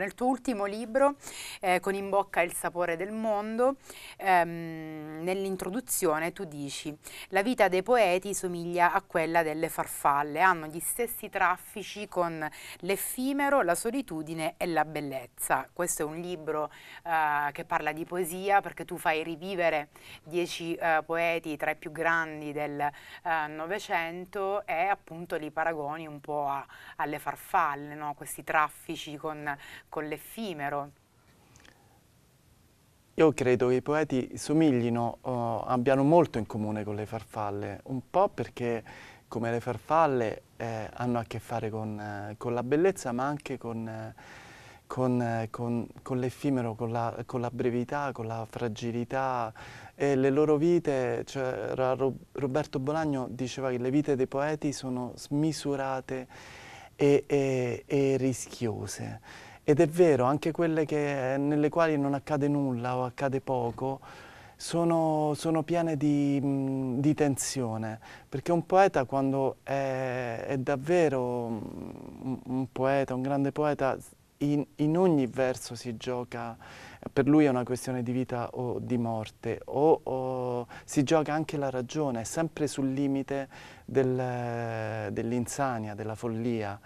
Nel tuo ultimo libro, eh, Con in bocca il sapore del mondo, ehm, nell'introduzione tu dici la vita dei poeti somiglia a quella delle farfalle, hanno gli stessi traffici con l'effimero, la solitudine e la bellezza. Questo è un libro eh, che parla di poesia perché tu fai rivivere dieci eh, poeti tra i più grandi del eh, Novecento e appunto li paragoni un po' a, alle farfalle, no? questi traffici con con l'effimero. Io credo che i poeti somiglino, oh, abbiano molto in comune con le farfalle, un po' perché come le farfalle eh, hanno a che fare con, eh, con, la bellezza ma anche con, eh, con, eh, con l'effimero, la, con la, brevità, con la fragilità e le loro vite, cioè, Ro Roberto Bolagno diceva che le vite dei poeti sono smisurate e, e, e rischiose ed è vero, anche quelle che, nelle quali non accade nulla o accade poco, sono, sono piene di, di, tensione, perché un poeta quando è, è davvero un, poeta, un grande poeta, in, in, ogni verso si gioca, per lui è una questione di vita o di morte, o, o si gioca anche la ragione, sempre sul limite del, dell'insania, della follia.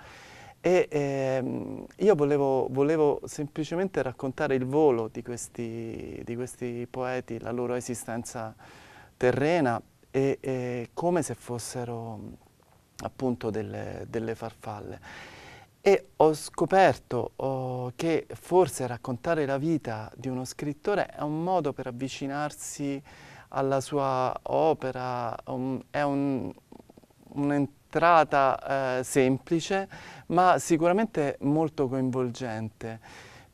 E ehm, io volevo, volevo, semplicemente raccontare il volo di questi, di questi poeti, la loro esistenza terrena e, e come se fossero appunto delle, delle farfalle. E ho scoperto oh, che forse raccontare la vita di uno scrittore è un modo per avvicinarsi alla sua opera, um, strada eh, semplice ma sicuramente molto coinvolgente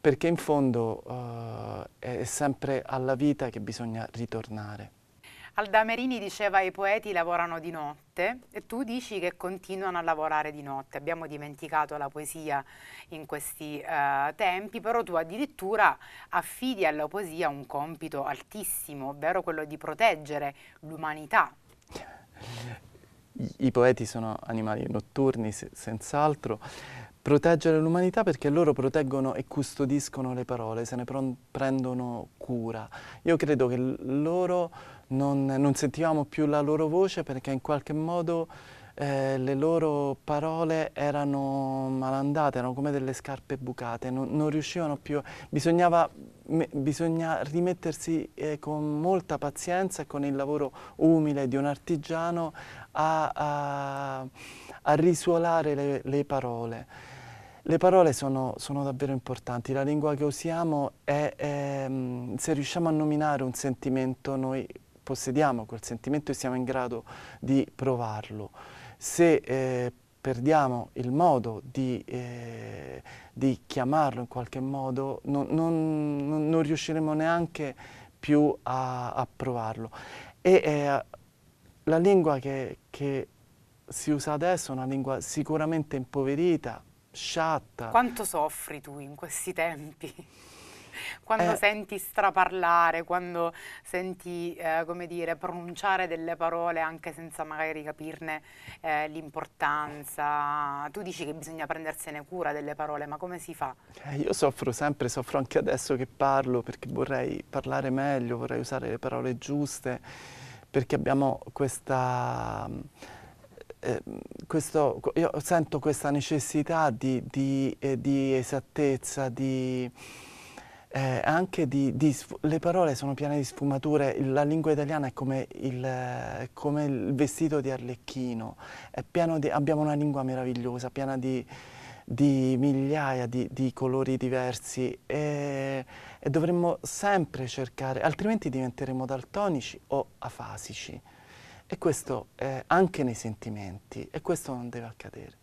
perché in fondo eh, è sempre alla vita che bisogna ritornare. Alda Merini diceva i poeti lavorano di notte e tu dici che continuano a lavorare di notte. Abbiamo dimenticato la poesia in questi uh, tempi, però tu addirittura affidi alla poesia un compito altissimo, ovvero quello di proteggere l'umanità i poeti sono animali notturni se, senz'altro, proteggere l'umanità perché loro proteggono e custodiscono le parole, se ne prendono cura. Io credo che loro non, non sentivamo più la loro voce perché in qualche modo eh, le loro parole erano malandate, erano come delle scarpe bucate, non, non riuscivano più, bisognava me, bisogna rimettersi eh, con molta pazienza e con il lavoro umile di un artigiano a, a, a risuolare le, le parole. Le parole sono, sono, davvero importanti, la lingua che usiamo è, è, ehm, se riusciamo a nominare un sentimento noi possediamo quel sentimento e siamo in grado di provarlo se eh, perdiamo il modo di, eh, di, chiamarlo in qualche modo, non, non, non riusciremo neanche più a, a provarlo. E eh, la lingua che, che si usa adesso è una lingua sicuramente impoverita, sciatta. Quanto soffri tu in questi tempi? quando eh. senti straparlare, quando senti, eh, come dire, pronunciare delle parole anche senza magari capirne eh, l'importanza. Tu dici che bisogna prendersene cura delle parole, ma come si fa? Eh, io soffro sempre, soffro anche adesso che parlo, perché vorrei parlare meglio, vorrei usare le parole giuste, perché abbiamo questa... Eh, questo, io sento questa necessità di, di, eh, di esattezza, di, eh, anche di, di, le parole sono piene di sfumature, la lingua italiana è come il, eh, come il vestito di Arlecchino, di, abbiamo una lingua meravigliosa, piena di, di migliaia di, colori diversi e, e dovremmo sempre cercare, altrimenti diventeremo daltonici o afasici. E questo eh, anche nei sentimenti, e questo non deve accadere.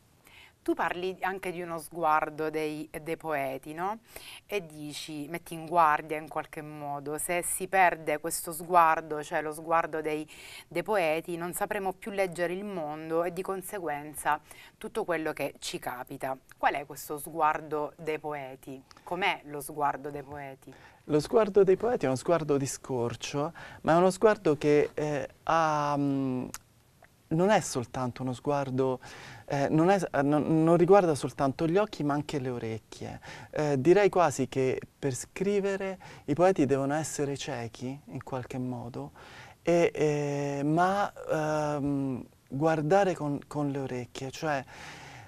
Tu parli anche di uno sguardo dei, dei poeti, no? E dici, metti in guardia in qualche modo, se si perde questo sguardo, cioè lo sguardo dei, dei poeti, non sapremo più leggere il mondo e di conseguenza tutto quello che ci capita. Qual è questo sguardo dei poeti? Com'è lo sguardo dei poeti? Lo sguardo dei poeti è uno sguardo di scorcio, ma è uno sguardo che eh, ha, mh, mm, non è soltanto uno sguardo, eh, non, è, eh, non, non, riguarda soltanto gli occhi ma anche le orecchie. Eh, direi quasi che per scrivere i poeti devono essere ciechi in qualche modo, e, eh, ma ehm, guardare con, con, le orecchie, cioè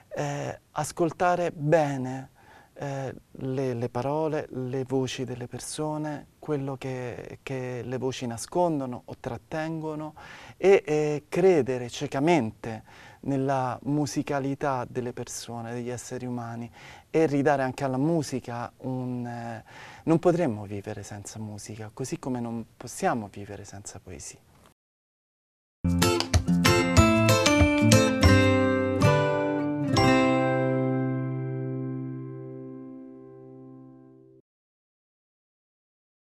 eh, ascoltare bene eh, le, le parole, le voci delle persone, quello che, che le voci nascondono o trattengono e eh, credere ciecamente nella musicalità delle persone, degli esseri umani e ridare anche alla musica un... Eh, non potremmo vivere senza musica, così come non possiamo vivere senza poesia.